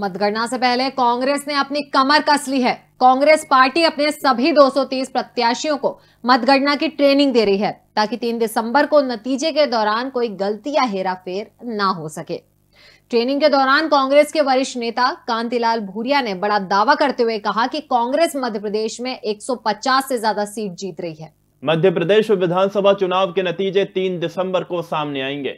मतगणना से पहले कांग्रेस ने अपनी कमर कस ली है कांग्रेस पार्टी अपने सभी 230 प्रत्याशियों को मतगणना की ट्रेनिंग दे रही है ताकि 3 दिसंबर को नतीजे के दौरान कोई गलती या हेराफेर ना हो सके ट्रेनिंग के दौरान कांग्रेस के वरिष्ठ नेता कांतिलाल भूरिया ने बड़ा दावा करते हुए कहा कि कांग्रेस मध्य प्रदेश में 150 से ज्यादा सीट जीत रही है मध्य प्रदेश विधानसभा चुनाव के नतीजे 3 दिसंबर को सामने आएंगे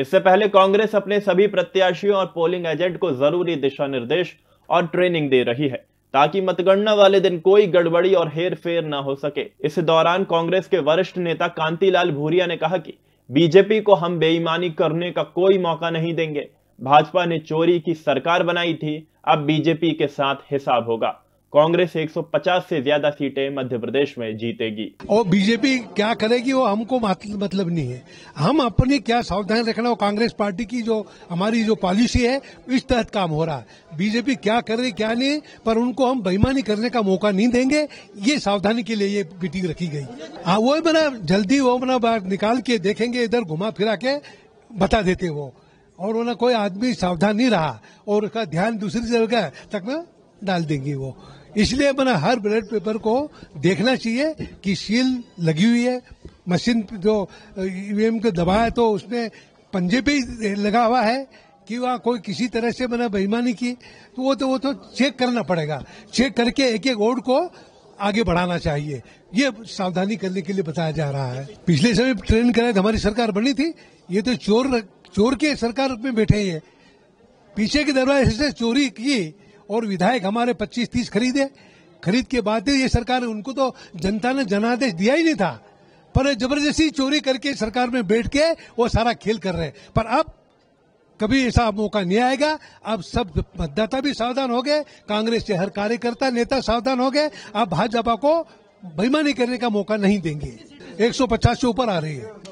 इससे पहले कांग्रेस अपने सभी प्रत्याशियों और पोलिंग एजेंट को जरूरी दिशा निर्देश और ट्रेनिंग दे रही है ताकि मतगणना वाले दिन कोई गड़बड़ी और हेर फेर न हो सके इस दौरान कांग्रेस के वरिष्ठ नेता कांतिलाल भूरिया ने कहा कि बीजेपी को हम बेईमानी करने का कोई मौका नहीं देंगे भाजपा ने चोरी की सरकार बनाई थी अब बीजेपी के साथ हिसाब होगा कांग्रेस 150 से ज्यादा सीटें मध्य प्रदेश में जीतेगी और बीजेपी क्या करेगी वो हमको मतलब नहीं है हम अपने क्या सावधान रखना कांग्रेस पार्टी की जो हमारी जो पॉलिसी है इस तहत काम हो रहा है बीजेपी क्या कर रही क्या नहीं पर उनको हम बेईमानी करने का मौका नहीं देंगे ये सावधानी के लिए ये मीटिंग रखी गई हाँ वो बना जल्दी वो बना निकाल के देखेंगे इधर घुमा फिरा के बता देते वो और उन्हें कोई आदमी सावधान नहीं रहा और उसका ध्यान दूसरी जगह तक में डाल देंगे वो इसलिए अपना हर बैलेट पेपर को देखना चाहिए कि सील लगी हुई है मशीन जो ईवीएम e को दबाया तो उसने पंजे पे ही लगा हुआ है कि वहाँ कोई किसी तरह से मैंने बेईमानी की तो वो तो वो तो चेक करना पड़ेगा चेक करके एक एक वोट को आगे बढ़ाना चाहिए ये सावधानी करने के लिए बताया जा रहा है पिछले समय ट्रेन कराए हमारी सरकार बनी थी ये तो चोर चोर के सरकार में बैठे ही है पीछे के दरवाजे से चोरी की और विधायक हमारे 25-30 खरीदे खरीद के बाद ये सरकार उनको तो जनता ने जनादेश दिया ही नहीं था पर जबरदस्ती चोरी करके सरकार में बैठ के वो सारा खेल कर रहे पर अब कभी ऐसा मौका नहीं आएगा अब सब मतदाता भी सावधान हो गए कांग्रेस के हर कार्यकर्ता नेता सावधान हो गए अब भाजपा को बेईमानी करने का मौका नहीं देंगे 150 से ऊपर आ रही है